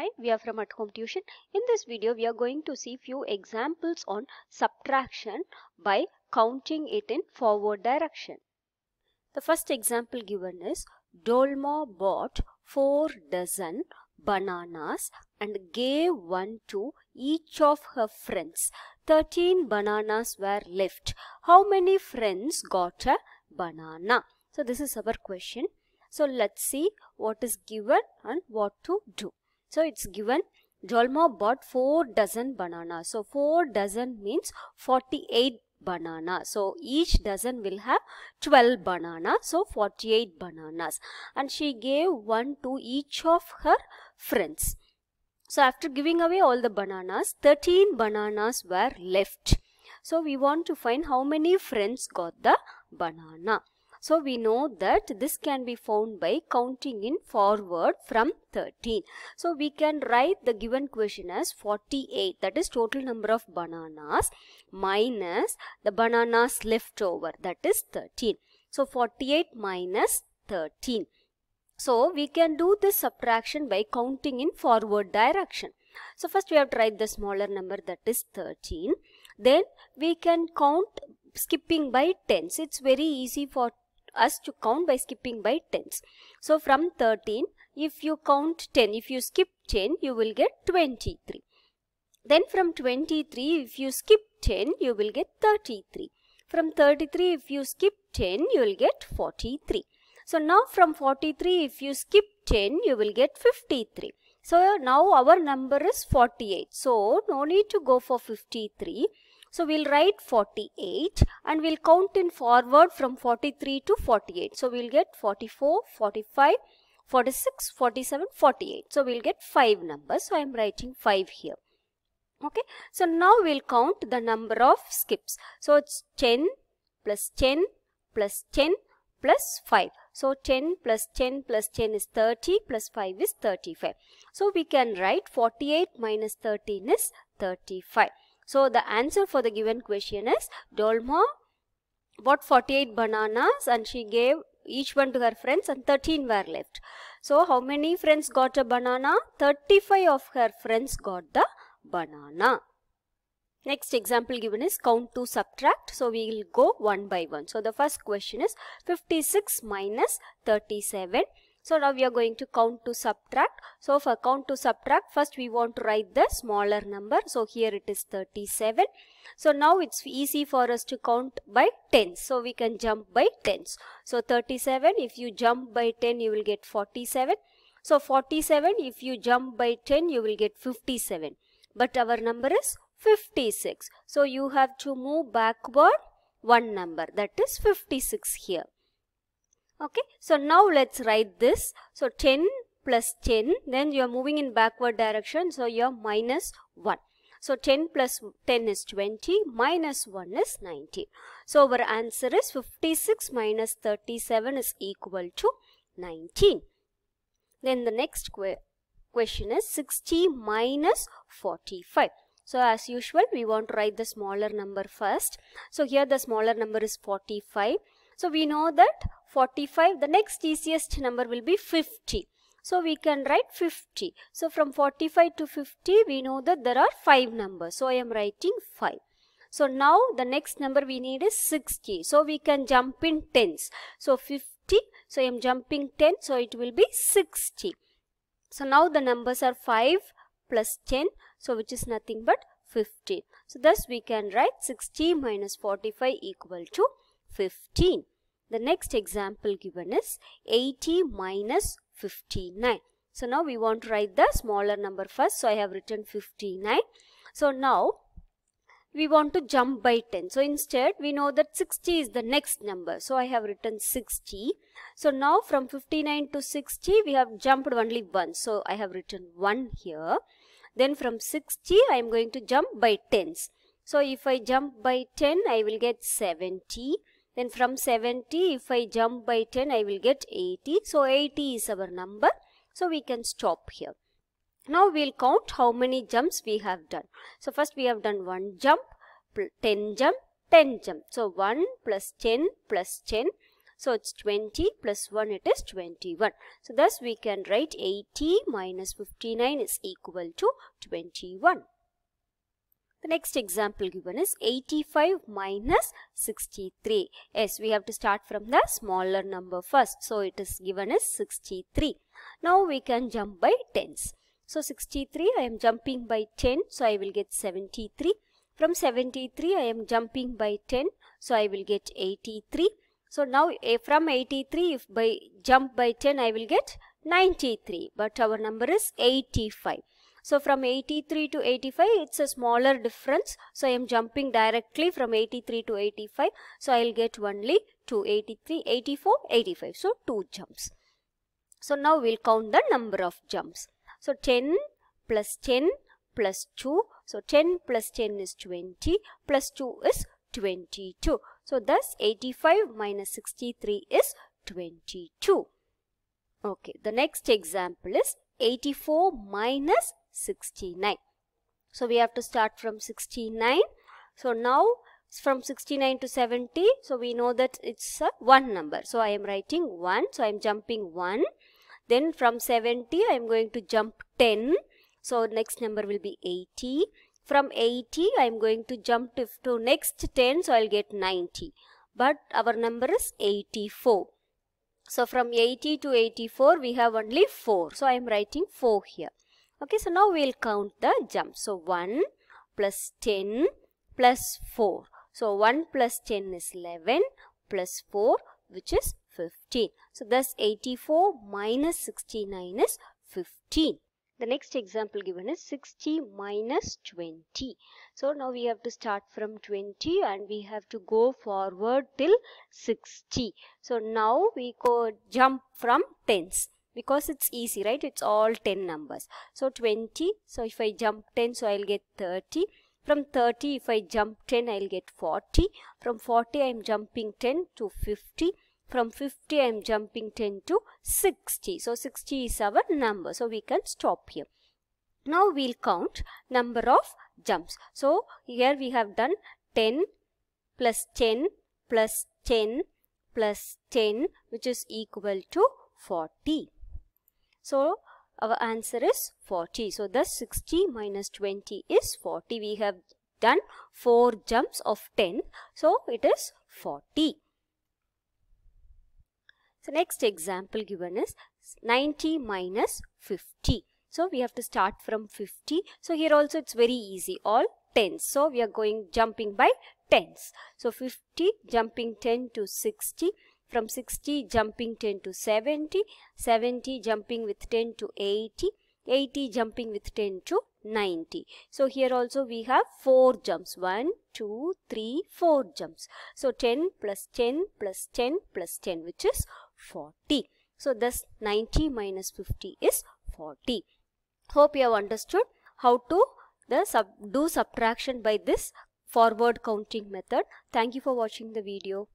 Hi, we are from At Home Tuition. In this video, we are going to see few examples on subtraction by counting it in forward direction. The first example given is Dolma bought four dozen bananas and gave one to each of her friends. Thirteen bananas were left. How many friends got a banana? So this is our question. So let's see what is given and what to do. So it's given Jolma bought 4 dozen banana. So 4 dozen means 48 banana. So each dozen will have 12 banana. So 48 bananas. And she gave one to each of her friends. So after giving away all the bananas, 13 bananas were left. So we want to find how many friends got the banana. So we know that this can be found by counting in forward from 13. So we can write the given question as 48 that is total number of bananas minus the bananas left over that is 13. So 48 minus 13. So we can do this subtraction by counting in forward direction. So first we have to write the smaller number that is 13. Then we can count skipping by tens. It's very easy for us to count by skipping by tens. So from 13, if you count 10, if you skip 10, you will get 23. Then from 23, if you skip 10, you will get 33. From 33, if you skip 10, you will get 43. So now from 43, if you skip 10, you will get 53. So now our number is 48. So no need to go for 53. So we'll write 48 and we'll count in forward from 43 to 48. So we'll get 44, 45, 46, 47, 48. So we'll get 5 numbers. So I'm writing 5 here. Okay. So now we'll count the number of skips. So it's 10 plus 10 plus 10 plus 5. So 10 plus 10 plus 10 is 30 plus 5 is 35. So we can write 48 minus 13 is 35. So the answer for the given question is Dolma bought 48 bananas and she gave each one to her friends and 13 were left. So how many friends got a banana? 35 of her friends got the banana. Next example given is count to subtract. So we will go one by one. So the first question is 56 minus 37 so now we are going to count to subtract. So for count to subtract, first we want to write the smaller number. So here it is 37. So now it's easy for us to count by tens. So we can jump by tens. So 37, if you jump by 10, you will get 47. So 47, if you jump by 10, you will get 57. But our number is 56. So you have to move backward one number that is 56 here okay so now let's write this so 10 plus 10 then you are moving in backward direction so you're minus 1 so 10 plus 10 is 20 minus 1 is 19 so our answer is 56 minus 37 is equal to 19 then the next que question is 60 minus 45 so as usual we want to write the smaller number first so here the smaller number is 45 so we know that 45, the next easiest number will be 50. So we can write 50. So from 45 to 50, we know that there are 5 numbers. So I am writing 5. So now the next number we need is 60. So we can jump in tens. So 50, so I am jumping 10, so it will be 60. So now the numbers are 5 plus 10, so which is nothing but 50. So thus we can write 60 minus 45 equal to 15. The next example given is 80 minus 59. So now we want to write the smaller number first. So I have written 59. So now we want to jump by 10. So instead we know that 60 is the next number. So I have written 60. So now from 59 to 60 we have jumped only 1. So I have written 1 here. Then from 60 I am going to jump by tens. So if I jump by 10 I will get 70. Then from 70, if I jump by 10, I will get 80. So 80 is our number. So we can stop here. Now we'll count how many jumps we have done. So first we have done 1 jump, 10 jump, 10 jump. So 1 plus 10 plus 10. So it's 20 plus 1 it is 21. So thus we can write 80 minus 59 is equal to 21. The next example given is 85 minus 63. Yes, we have to start from the smaller number first. So it is given as 63. Now we can jump by tens. So 63, I am jumping by 10. So I will get 73. From 73, I am jumping by 10. So I will get 83. So now eh, from 83, if by jump by 10, I will get 93. But our number is 85. So from 83 to 85, it's a smaller difference. So I am jumping directly from 83 to 85. So I'll get only 2, 83, 84, 85. So 2 jumps. So now we'll count the number of jumps. So 10 plus 10 plus 2. So 10 plus 10 is 20 plus 2 is 22. So thus 85 minus 63 is 22. Okay, the next example is 84 minus 69. So we have to start from 69. So now from 69 to 70 so we know that it's a 1 number so I am writing 1 so I am jumping 1 then from 70 I am going to jump 10 so next number will be 80 from 80 I am going to jump to, to next 10 so I'll get 90 but our number is 84 so from 80 to 84 we have only 4 so I am writing 4 here Okay, so now we'll count the jump. So 1 plus 10 plus 4. So 1 plus 10 is 11 plus 4 which is 15. So thus 84 minus 69 is 15. The next example given is 60 minus 20. So now we have to start from 20 and we have to go forward till 60. So now we could jump from tens because it's easy right it's all 10 numbers so 20 so if I jump 10 so I'll get 30 from 30 if I jump 10 I'll get 40 from 40 I'm jumping 10 to 50 from 50 I'm jumping 10 to 60 so 60 is our number so we can stop here now we'll count number of jumps so here we have done 10 plus 10 plus 10 plus 10 which is equal to 40 so our answer is 40. So thus 60 minus 20 is 40. We have done 4 jumps of 10. So it is 40. So next example given is 90 minus 50. So we have to start from 50. So here also it's very easy. All tens. So we are going jumping by tens. So 50 jumping 10 to 60 from 60 jumping 10 to 70, 70 jumping with 10 to 80, 80 jumping with 10 to 90. So here also we have 4 jumps. 1, 2, 3, 4 jumps. So 10 plus 10 plus 10 plus 10 which is 40. So thus 90 minus 50 is 40. Hope you have understood how to the sub do subtraction by this forward counting method. Thank you for watching the video.